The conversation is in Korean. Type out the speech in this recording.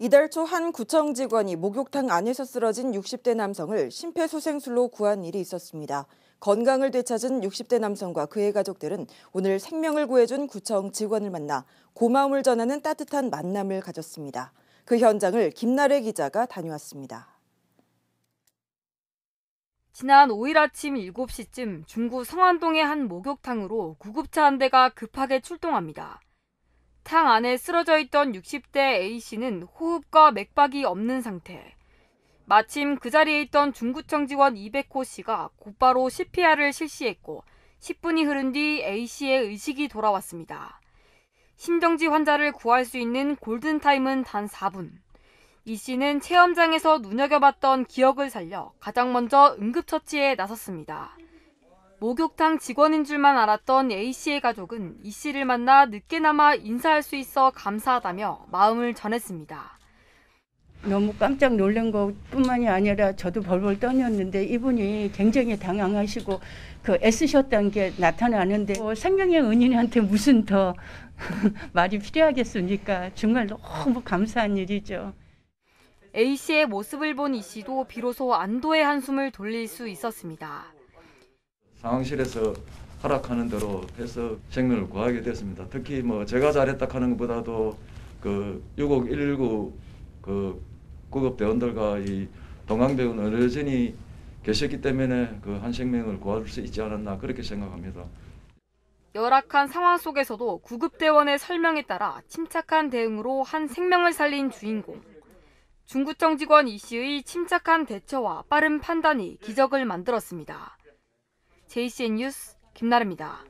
이달 초 한 구청 직원이 목욕탕 안에서 쓰러진 60대 남성을 심폐소생술로 구한 일이 있었습니다. 건강을 되찾은 60대 남성과 그의 가족들은 오늘 생명을 구해준 구청 직원을 만나 고마움을 전하는 따뜻한 만남을 가졌습니다. 그 현장을 김나래 기자가 다녀왔습니다. 지난 5일 아침 7시쯤 중구 성안동의 한 목욕탕으로 구급차 한 대가 급하게 출동합니다. 탕 안에 쓰러져 있던 60대 A씨는 호흡과 맥박이 없는 상태. 마침 그 자리에 있던 중구청 직원 200호 씨가 곧바로 CPR을 실시했고 10분이 흐른 뒤 A씨의 의식이 돌아왔습니다. 심정지 환자를 구할 수 있는 골든타임은 단 4분. 이 씨는 체험장에서 눈여겨봤던 기억을 살려 가장 먼저 응급처치에 나섰습니다. 목욕탕 직원인 줄만 알았던 A씨의 가족은 이씨를 만나 늦게나마 인사할 수 있어 감사하다며 마음을 전했습니다. 너무 깜짝 놀란 것뿐만이 아니라 저도 벌벌 떨렸는데 이분이 굉장히 당황하시고 그 애쓰셨던 게 나타나는데 뭐 생명의 은인한테 무슨 더 말이 필요하겠습니까? 정말 너무 감사한 일이죠. A씨의 모습을 본 E씨도 비로소 안도의 한숨을 돌릴 수 있었습니다. 상황실에서 하락하는 대로 해서 생명을 구하게 됐습니다. 특히 뭐 제가 잘했다 하는 것보다도 그 6억 119그 구급대원들과 이 동양배운 어르신이 계셨기 때문에 그 한 생명을 구할 수 있지 않았나 그렇게 생각합니다. 열악한 상황 속에서도 구급대원의 설명에 따라 침착한 대응으로 한 생명을 살린 주인공. 중구청 직원 이 씨의 침착한 대처와 빠른 판단이 기적을 만들었습니다. JCN 뉴스 김나래입니다.